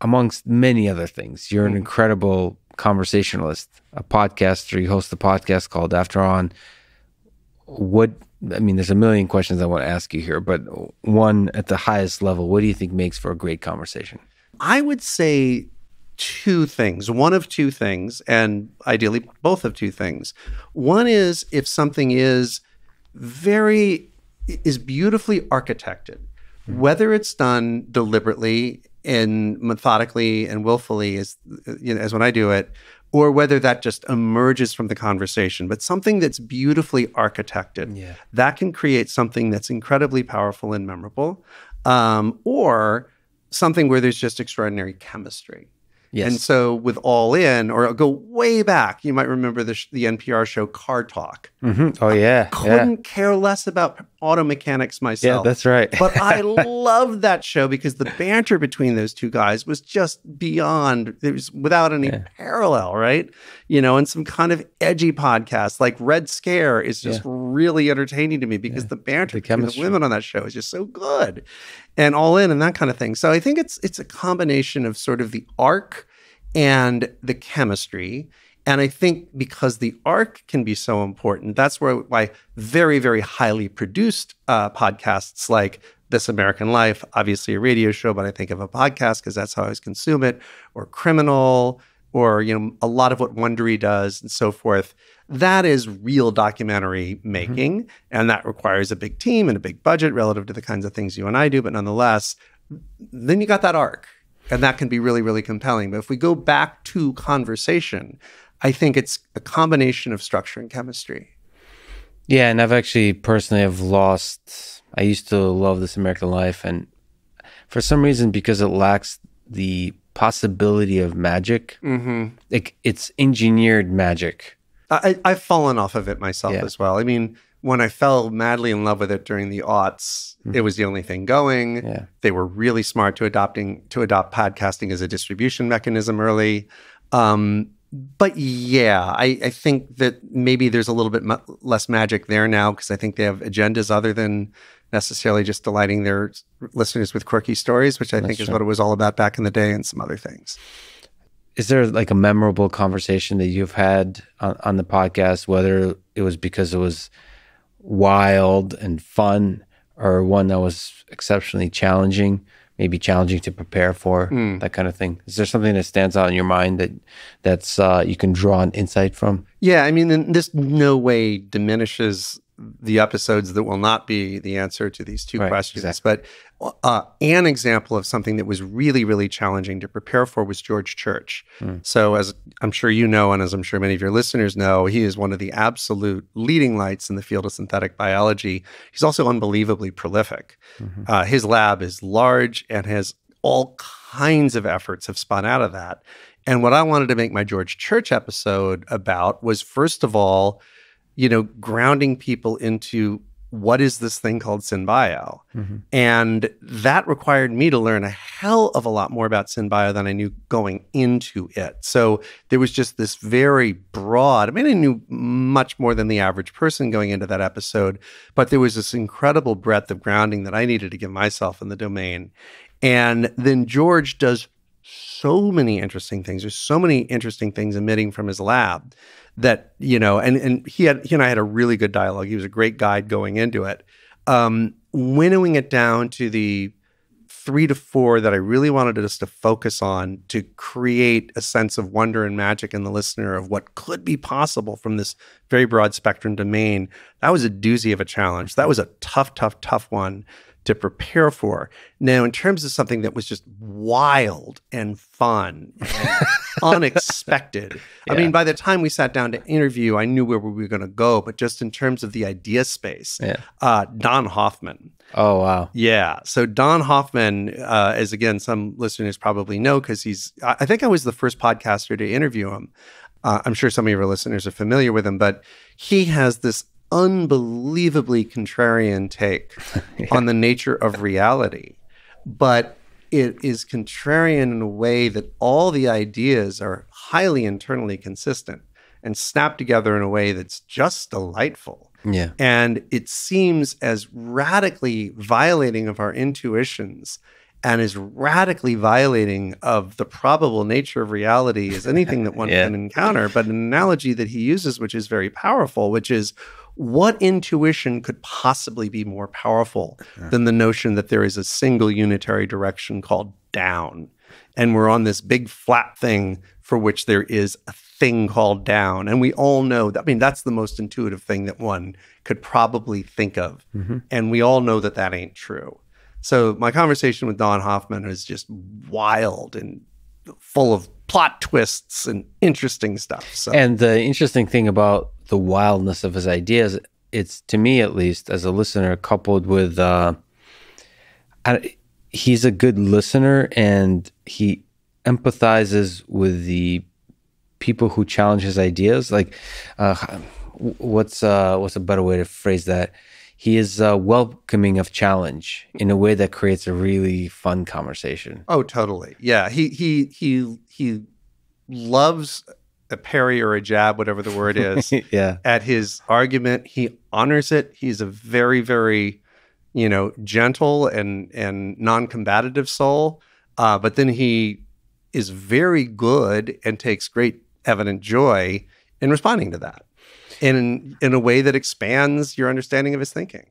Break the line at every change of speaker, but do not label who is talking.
amongst many other things. You're an hmm. incredible conversationalist, a podcaster. You host a podcast called After On. What I mean, there's a million questions I want to ask you here, but one at the highest level, what do you think makes for a great conversation?
I would say two things, one of two things, and ideally both of two things. One is if something is very is beautifully architected, hmm. whether it's done deliberately and methodically and willfully as you know, as when I do it, or whether that just emerges from the conversation. But something that's beautifully architected yeah. that can create something that's incredibly powerful and memorable, um, or something where there's just extraordinary chemistry. Yes. And so with All In, or I'll go way back, you might remember the, sh- the NPR show Car Talk. Mm-hmm. Oh, yeah. I couldn't yeah. care less about auto mechanics myself. Yeah, that's right. but I love that show because the banter between those two guys was just beyond, it was without any yeah. parallel, right? You know, and some kind of edgy podcast like Red Scare is just yeah. really entertaining to me because yeah. the banter the between the women on that show is just so good and all in and that kind of thing. So I think it's it's a combination of sort of the arc and the chemistry and I think because the arc can be so important, that's where why very, very highly produced uh, podcasts like This American Life, obviously a radio show, but I think of a podcast because that's how I always consume it, or Criminal, or you know, a lot of what Wondery does and so forth. That is real documentary mm-hmm. making, mm-hmm. and that requires a big team and a big budget relative to the kinds of things you and I do. But nonetheless, then you got that arc and that can be really really compelling but if we go back to conversation I think it's a combination of structure and chemistry.
Yeah, and I've actually personally have lost. I used to love this American life, and for some reason, because it lacks the possibility of magic, mm -hmm. it, it's engineered magic. I, have fallen off of it myself yeah. as
well. I mean, when I fell madly in love with it during the aughts, mm -hmm. it was the only thing going. Yeah. They were really smart to adopting to adopt podcasting as a distribution mechanism early. Um, but yeah, I, I, think that maybe there's a little bit less magic there now because I think they have agendas other than necessarily just delighting their listeners with quirky stories, which I That's think true. is what it was all about back in the day and some other things.
Is there like a memorable conversation that you've had on, on the podcast, whether it was because it was wild and fun or one that was exceptionally challenging maybe challenging to prepare for mm. that kind of thing is there something that stands out in your mind that that's uh, you can draw an insight from
yeah i mean this no way diminishes the episodes that will not be the answer to these two right, questions. Exactly. But uh, an example of something that was really, really challenging to prepare for was George Church. Mm. So, as I'm sure you know, and as I'm sure many of your listeners know, he is one of the absolute leading lights in the field of synthetic biology. He's also unbelievably prolific. Mm-hmm. Uh, his lab is large and has all kinds of efforts have spun out of that. And what I wanted to make my George Church episode about was, first of all, you know, grounding people into what is this thing called SynBio? Mm-hmm. And that required me to learn a hell of a lot more about SynBio than I knew going into it. So there was just this very broad, I mean, I knew much more than the average person going into that episode, but there was this incredible breadth of grounding that I needed to give myself in the domain. And then George does so many interesting things. There's so many interesting things emitting from his lab that, you know, and, and he had, he and I had a really good dialogue. He was a great guide going into it. Um, winnowing it down to the three to four that I really wanted us to focus on to create a sense of wonder and magic in the listener of what could be possible from this very broad spectrum domain. That was a doozy of a challenge. That was a tough, tough, tough one to prepare for. Now, in terms of something that was just wild and fun and unexpected, yeah. I mean, by the time we sat down to interview, I knew where we were going to go, but just in terms of the idea space, yeah. uh, Don Hoffman. Oh, wow. Yeah. So, Don Hoffman, uh, as again, some listeners probably know because he's, I think I was the first podcaster to interview him. Uh, I'm sure some of your listeners are familiar with him, but he has this unbelievably contrarian take yeah. on the nature of reality. But it is contrarian in a way that all the ideas are highly internally consistent and snap together in a way that's just delightful. Yeah. And it seems as radically violating of our intuitions and is radically violating of the probable nature of reality as anything that one yeah. can encounter. But an analogy that he uses, which is very powerful, which is what intuition could possibly be more powerful yeah. than the notion that there is a single unitary direction called down? And we're on this big flat thing for which there is a thing called down. And we all know that, I mean, that's the most intuitive thing that one could probably think of. Mm-hmm. And we all know that that ain't true. So my conversation with Don Hoffman is just wild and full of plot twists and interesting stuff.
So. And the interesting thing about the wildness of his ideas. It's to me, at least, as a listener, coupled with uh, I, he's a good listener and he empathizes with the people who challenge his ideas. Like, uh, what's uh, what's a better way to phrase that? He is uh, welcoming of challenge in a way that creates a really fun conversation. Oh, totally.
Yeah, he he he he loves a parry or a jab, whatever the word is, yeah. at his argument. He honors it. He's a very, very, you know, gentle and and non-combative soul. Uh, but then he is very good and takes great evident joy in responding to that in in a way that
expands your understanding of his thinking.